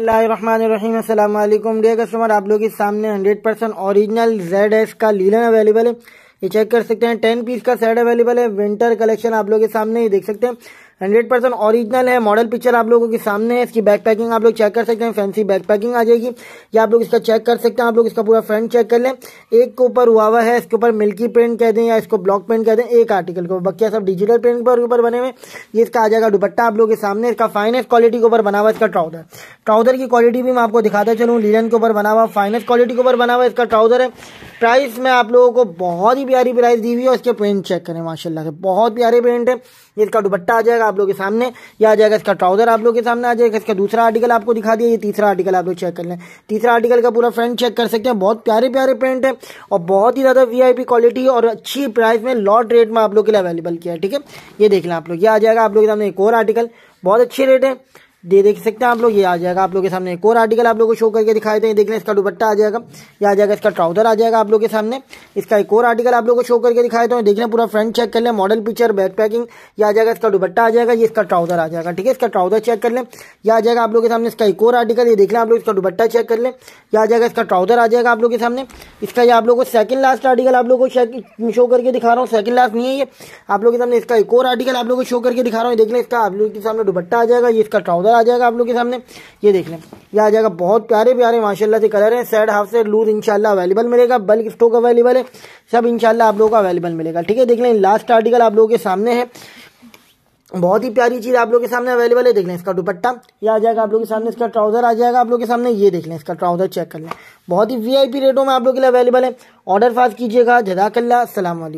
अल्लाम dear customer आप लोग के सामने 100% परसेंट ऑरिजिनल जेड एस का लीलन अवेलेबल है ये चेक कर सकते हैं 10 पीस का सेट अवेलेबल है विंटर कलेक्शन आप लोग के सामने ही देख सकते हैं हंड्रेड परसेंट ऑरिजिनल है मॉडल पिक्चर आप लोगों के सामने है इसकी बैक पैकिंग आप लोग चेक कर सकते हैं फैंसी बैक पैकिंग आ जाएगी या आप लोग इसका चेक कर सकते हैं आप लोग इसका पूरा फ्रंट चेक कर लें एक के ऊपर हुआ हुआ है इसके ऊपर मिल्की प्रिंट कह दें या इसको ब्लॉक प्रिंट कह दें एक आर्टिकल को बकिया सब डिजिटल प्रिंट पर ऊपर बने हुए ये इसका आ जाएगा दुपट्टा आप लोग के सामने इसका फाइनेस्ट क्वालिटी के ऊपर बना हुआ इसका ट्राउजर ट्राउजर की क्वालिटी भी मैं आपको दिखाता चलूँ लीलन के ऊपर बना हुआ फाइनेस्ट क्वालिटी के ऊपर बना हुआ इसका ट्राउजर है प्राइस में आप लोगों को बहुत ही प्यारी प्राइस दी हुई है इसके प्रिंट चेक करें माशाल्लाह के बहुत प्यारे प्रिंट है ये इसका दुपट्टा आ जाएगा आप लोगों के सामने या आ जाएगा इसका ट्राउजर आप लोग के सामने आ जाएगा इसका दूसरा आर्टिकल आपको दिखा दिया ये तीसरा आर्टिकल आप लोग चेक कर लें तीसरा आर्टिकल का पूरा फ्रंट चेक कर सकते हैं बहुत प्यारे प्यारे प्रिंट है और बहुत ही ज़्यादा वी क्वालिटी और अच्छी प्राइस में लॉट रेट में आप लोग के लिए अवेलेबल किया है ठीक है ये देख लें आप लोग ये आ जाएगा आप लोग के सामने एक और आर्टिकल बहुत अच्छे रेट है दे देख सकते हैं आप लोग ये आ जाएगा आप लोगों के सामने एक और आर्टिकल आप लोग को शो करके दिखाए थे देख लें इसका दुपट्टा आ जाएगा ये आ जाएगा इसका ट्राउजर आ जाएगा आप लोगों के सामने इसका एक और आर्टिकल आप लोग को शो करके दिखाए थे देख लें पूरा फ्रंट चेक कर लें मॉडल पिक्चर बैक पैकिंग या आ जाएगा इसका दुपट्टा आ जाएगा ये इसका ट्राउजर आ जाएगा ठीक है इसका ट्राउजर चेक कर लें यह आ जाएगा आप लोगों के सामने इसका एक और आर्टिकल ये देख लें आप लोग इसका दुपट्टा चेक कर लें यह आ जाएगा इसका ट्राउजर आ जाएगा आप लोग के सामने इसका ये आप लोगों को सेकंड लास्ट आर्टिकल आप लोग को शो करके दिखा रहा हूँ सेकंड लास्ट नहीं है ये आप लोग के सामने इसका एक और आर्टिकल आप लोगों को शो करके दिखा रहा हूँ देख लें इसका आप लोगों के सामने दुपट्टा आ जाएगा ये इसका ट्राउजर कलर आ जाएगा आप लोग के सामने ये देख लें ये आ जाएगा बहुत प्यारे प्यारे माशाल्लाह से कलर है सेड हाफ से लूज इंशाल्लाह अवेलेबल मिलेगा बल्क स्टॉक अवेलेबल है सब इंशाल्लाह आप लोगों को अवेलेबल मिलेगा ठीक है देख लें लास्ट आर्टिकल आप लोगों के सामने है बहुत ही प्यारी चीज़ आप लोगों के सामने अवेलेबल है देख लें इसका दुपट्टा ये आ जाएगा आप लोगों के सामने इसका ट्राउजर आ जाएगा आप लोगों के सामने ये देख लें इसका ट्राउजर चेक कर लें बहुत ही वीआईपी रेटों में आप लोगों के लिए अवेलेबल है ऑर्डर फास्ट कीजिएगा जदाकल्ला असलम